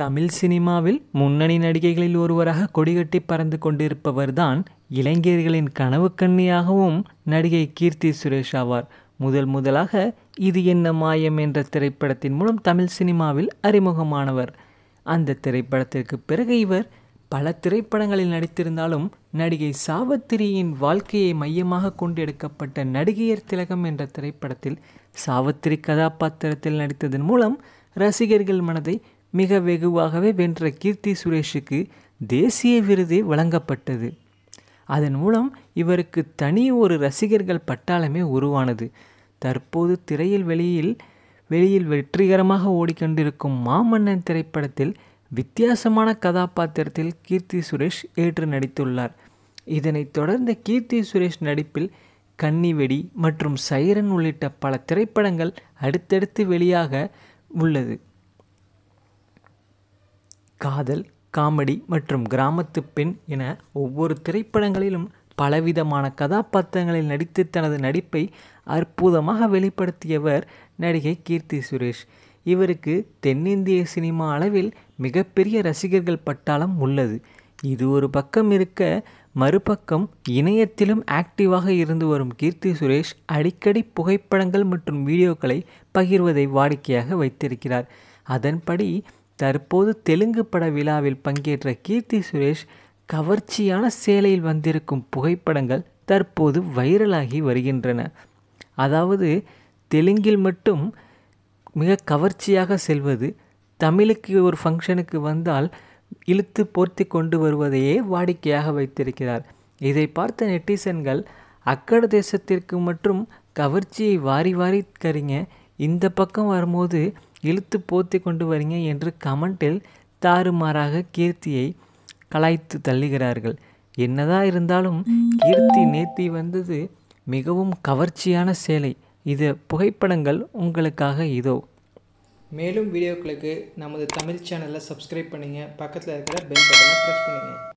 தமிழ் சினிமாவில் முன்னணி நடிகைகளில் ஒருவராக கொடிகட்டி பறந்து கொண்டிருப்பவர் தான் இளைஞர்களின் கனவு கண்ணியாகவும் நடிகை கீர்த்தி சுரேஷ் ஆவார் முதல் முதலாக இது என்ன மாயம் என்ற திரைப்படத்தின் மூலம் தமிழ் சினிமாவில் அறிமுகமானவர் அந்த திரைப்படத்திற்கு பிறகு இவர் பல திரைப்படங்களில் நடித்திருந்தாலும் நடிகை சாவத்திரியின் வாழ்க்கையை மையமாக கொண்டு எடுக்கப்பட்ட நடிகையர் திலகம் என்ற திரைப்படத்தில் சாவத்திரி கதாபாத்திரத்தில் நடித்ததன் மூலம் ரசிகர்கள் மனதை மிக வெகுவாகவே வென்ற கீர்த்தி சுரேஷுக்கு தேசிய விருது வழங்கப்பட்டது அதன் மூலம் இவருக்கு தனி ஒரு ரசிகர்கள் பட்டாளமே உருவானது தற்போது திரையில் வெளியில் வெளியில் வெற்றிகரமாக ஓடிக்கொண்டிருக்கும் மாமன்னன் திரைப்படத்தில் வித்தியாசமான கதாபாத்திரத்தில் கீர்த்தி சுரேஷ் ஏற்று நடித்துள்ளார் இதனைத் தொடர்ந்து கீர்த்தி சுரேஷ் நடிப்பில் கன்னிவெடி மற்றும் சைரன் உள்ளிட்ட பல திரைப்படங்கள் அடுத்தடுத்து வெளியாக உள்ளது காதல் காமெடி மற்றும் கிராமத்து பெண் என ஒவ்வொரு திரைப்படங்களிலும் பலவிதமான கதாபாத்திரங்களில் நடித்து தனது நடிப்பை அற்புதமாக வெளிப்படுத்தியவர் நடிகை கீர்த்தி சுரேஷ் இவருக்கு தென்னிந்திய சினிமா அளவில் மிகப்பெரிய ரசிகர்கள் பட்டாளம் உள்ளது இது ஒரு பக்கம் இருக்க மறுபக்கம் இணையத்திலும் ஆக்டிவாக இருந்து வரும் கீர்த்தி சுரேஷ் அடிக்கடி புகைப்படங்கள் மற்றும் வீடியோக்களை பகிர்வதை வாடிக்கையாக வைத்திருக்கிறார் அதன்படி தற்போது தெலுங்கு பட விழாவில் பங்கேற்ற கீர்த்தி சுரேஷ் கவர்ச்சியான சேலையில் வந்திருக்கும் புகைப்படங்கள் தற்போது வைரலாகி வருகின்றன அதாவது தெலுங்கில் மட்டும் மிக கவர்ச்சியாக செல்வது தமிழுக்கு ஒரு ஃபங்க்ஷனுக்கு வந்தால் இழுத்து போர்த்தி கொண்டு வருவதையே வாடிக்கையாக வைத்திருக்கிறார் இதை பார்த்த நெட்டிசன்கள் அக்கட தேசத்திற்கு மற்றும் கவர்ச்சியை வாரி வாரி கறிங்க இந்த பக்கம் வரும்போது இழுத்து போத்தி கொண்டு வரீங்க என்று கமெண்டில் தாறுமாறாக கீர்த்தியை கலாய்த்து தள்ளுகிறார்கள் என்னதான் இருந்தாலும் கீர்த்தி நேர்த்தி வந்தது மிகவும் கவர்ச்சியான சேலை இது புகைப்படங்கள் உங்களுக்காக இதோ மேலும் வீடியோக்களுக்கு நமது தமிழ் சேனலை சப்ஸ்கிரைப் பண்ணுங்கள் பக்கத்தில் இருக்கிற பெல் பட்டனை ப்ரெஸ் பண்ணுங்கள்